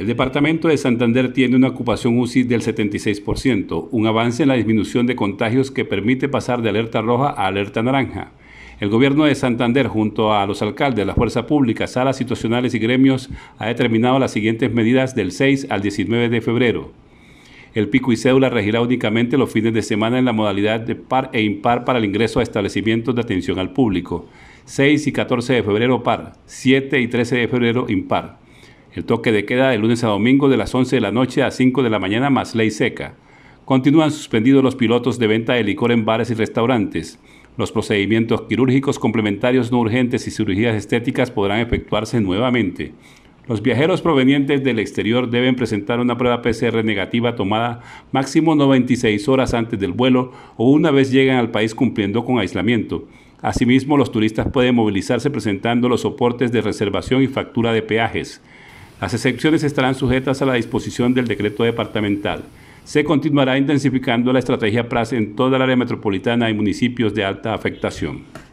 El departamento de Santander tiene una ocupación UCI del 76%, un avance en la disminución de contagios que permite pasar de alerta roja a alerta naranja. El gobierno de Santander, junto a los alcaldes, la fuerza pública, salas situacionales y gremios, ha determinado las siguientes medidas del 6 al 19 de febrero. El pico y cédula regirá únicamente los fines de semana en la modalidad de par e impar para el ingreso a establecimientos de atención al público. 6 y 14 de febrero par, 7 y 13 de febrero impar. El toque de queda de lunes a domingo de las 11 de la noche a 5 de la mañana más ley seca. Continúan suspendidos los pilotos de venta de licor en bares y restaurantes. Los procedimientos quirúrgicos complementarios no urgentes y cirugías estéticas podrán efectuarse nuevamente. Los viajeros provenientes del exterior deben presentar una prueba PCR negativa tomada máximo 96 horas antes del vuelo o una vez llegan al país cumpliendo con aislamiento. Asimismo, los turistas pueden movilizarse presentando los soportes de reservación y factura de peajes. Las excepciones estarán sujetas a la disposición del decreto departamental. Se continuará intensificando la estrategia PRAS en toda el área metropolitana y municipios de alta afectación.